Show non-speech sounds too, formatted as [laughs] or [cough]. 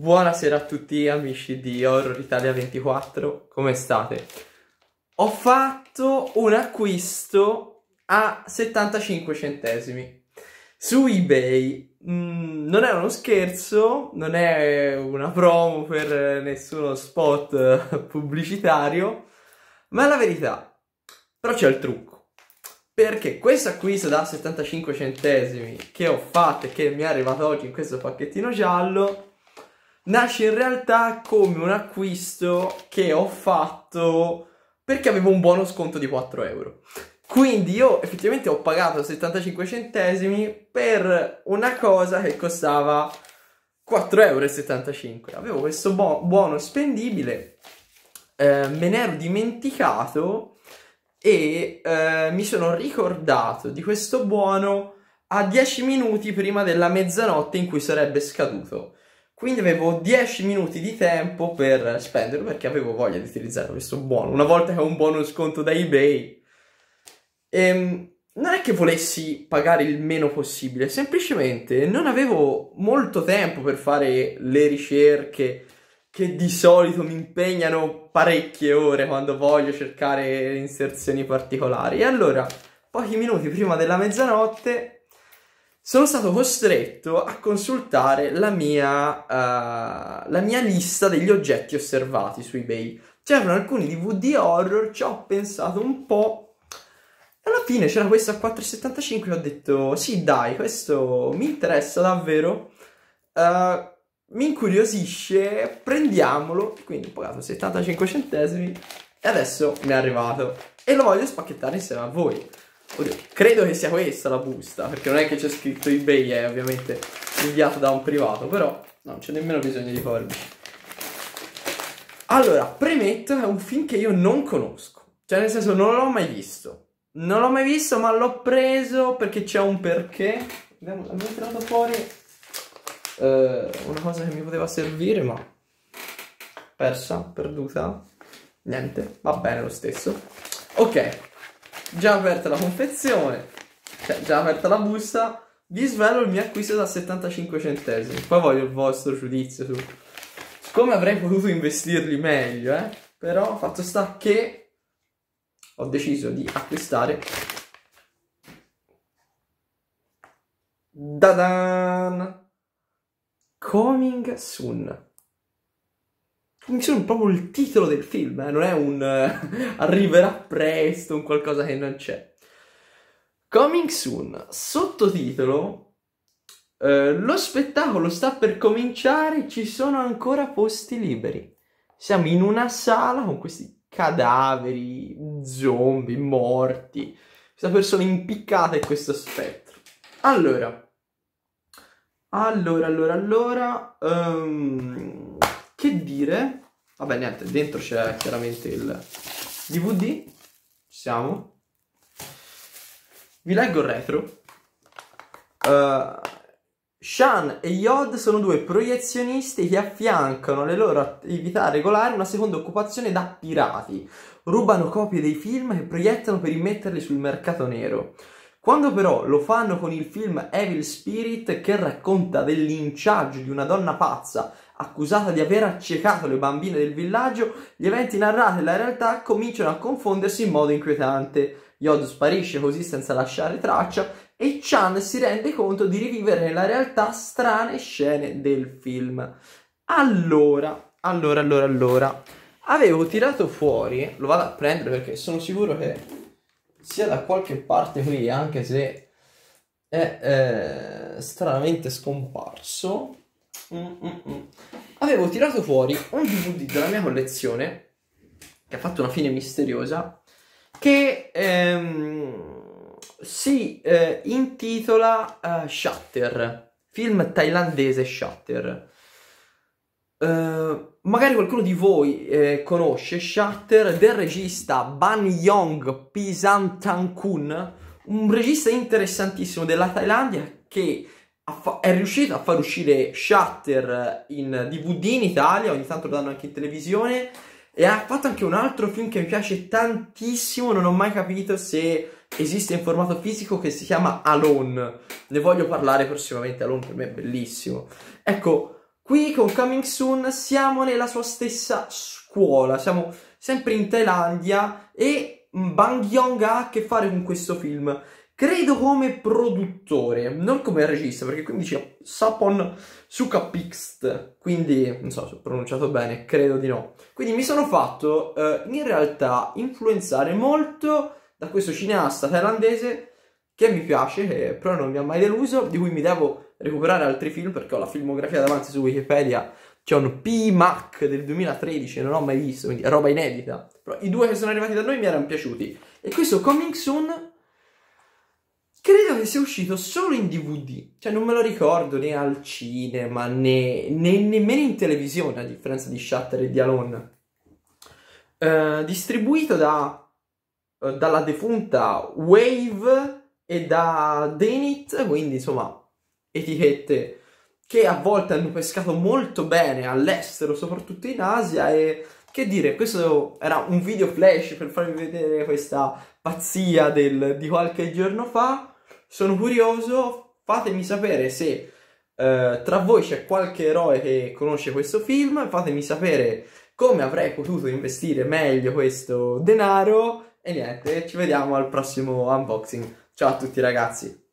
Buonasera a tutti amici di Horror Italia 24, come state? Ho fatto un acquisto a 75 centesimi su eBay. Mm, non è uno scherzo, non è una promo per nessuno spot [laughs] pubblicitario, ma è la verità. Però c'è il trucco. Perché questo acquisto da 75 centesimi che ho fatto e che mi è arrivato oggi in questo pacchettino giallo nasce in realtà come un acquisto che ho fatto perché avevo un buono sconto di 4 euro. Quindi io effettivamente ho pagato 75 centesimi per una cosa che costava 4,75 euro. Avevo questo bo- buono spendibile, eh, me ne ero dimenticato e eh, mi sono ricordato di questo buono a 10 minuti prima della mezzanotte in cui sarebbe scaduto. Quindi avevo 10 minuti di tempo per spenderlo perché avevo voglia di utilizzare questo buono. Una volta che ho un buono sconto da eBay, ehm, non è che volessi pagare il meno possibile, semplicemente non avevo molto tempo per fare le ricerche che di solito mi impegnano parecchie ore quando voglio cercare inserzioni particolari. E allora, pochi minuti prima della mezzanotte, sono stato costretto a consultare la mia, uh, la mia lista degli oggetti osservati su eBay. C'erano alcuni DVD horror, ci ho pensato un po'. E alla fine c'era questo a 4,75 e ho detto, sì dai, questo mi interessa davvero. Uh, mi incuriosisce, prendiamolo. Quindi ho pagato 75 centesimi e adesso mi è arrivato. E lo voglio spacchettare insieme a voi. Oddio, credo che sia questa la busta, perché non è che c'è scritto eBay, è ovviamente inviato da un privato, però non c'è nemmeno bisogno di farvi. Allora, premetto è un film che io non conosco, cioè nel senso non l'ho mai visto. Non l'ho mai visto, ma l'ho preso perché c'è un perché. Abbiamo, abbiamo tirato fuori uh, una cosa che mi poteva servire, ma persa, perduta. Niente, va bene lo stesso. Ok, già aperta la confezione, cioè già aperta la busta, vi svelo il mio acquisto da 75 centesimi. Poi voglio il vostro giudizio su come avrei potuto investirli meglio, eh? Però fatto sta che ho deciso di acquistare Da-da! Coming Soon sono proprio il titolo del film, eh? non è un uh, arriverà presto, un qualcosa che non c'è. Coming soon, sottotitolo, uh, lo spettacolo sta per cominciare, ci sono ancora posti liberi. Siamo in una sala con questi cadaveri, zombie, morti, questa persona impiccata e questo spettro. Allora, allora, allora, allora... Um... Che dire? Vabbè, niente, dentro c'è chiaramente il DVD. Ci siamo. Vi leggo il retro. Uh, eh, Shan e Yod sono due proiezionisti che affiancano alle loro attività regolari una seconda occupazione da pirati. Rubano copie dei film che proiettano per rimetterli sul mercato nero. Quando però lo fanno con il film Evil Spirit che racconta del linciaggio di una donna pazza accusata di aver accecato le bambine del villaggio, gli eventi narrati e la realtà cominciano a confondersi in modo inquietante. Yod sparisce così senza lasciare traccia e Chan si rende conto di rivivere nella realtà strane scene del film. Allora, allora, allora, allora, avevo tirato fuori, lo vado a prendere perché sono sicuro che sia da qualche parte qui, anche se è eh, stranamente scomparso. Mm, mm, mm, Avevo tirato fuori un DVD della mia collezione che ha fatto una fine misteriosa che ehm, si eh, intitola uh, Shutter, film thailandese Shutter. Uh, magari qualcuno di voi eh, conosce Shutter del regista Ban Yong Pisan Kun, un regista interessantissimo della Thailandia che fa- è riuscita a far uscire Shutter in DVD in Italia, ogni tanto lo danno anche in televisione. E ha fatto anche un altro film che mi piace tantissimo, non ho mai capito se esiste in formato fisico, che si chiama Alone. Ne voglio parlare prossimamente, Alone per me è bellissimo. Ecco, qui con Coming Soon siamo nella sua stessa scuola, siamo sempre in Thailandia e Bang Yong ha a che fare con questo film credo come produttore, non come regista, perché quindi dice Sapon Sukapixt, quindi non so se ho pronunciato bene, credo di no. Quindi mi sono fatto eh, in realtà influenzare molto da questo cineasta thailandese che mi piace, che però non mi ha mai deluso, di cui mi devo recuperare altri film perché ho la filmografia davanti su Wikipedia, c'è un P-Mac del 2013, non l'ho mai visto, quindi è roba inedita. Però i due che sono arrivati da noi mi erano piaciuti. E questo Coming Soon che sia uscito solo in DVD, cioè non me lo ricordo né al cinema né, né nemmeno in televisione, a differenza di Shutter e di Alone. Uh, distribuito da, uh, dalla defunta Wave e da Denit, quindi insomma etichette che a volte hanno pescato molto bene all'estero, soprattutto in Asia e che dire, questo era un video flash per farvi vedere questa pazzia del, di qualche giorno fa. Sono curioso, fatemi sapere se eh, tra voi c'è qualche eroe che conosce questo film, fatemi sapere come avrei potuto investire meglio questo denaro e niente, ci vediamo al prossimo unboxing. Ciao a tutti ragazzi!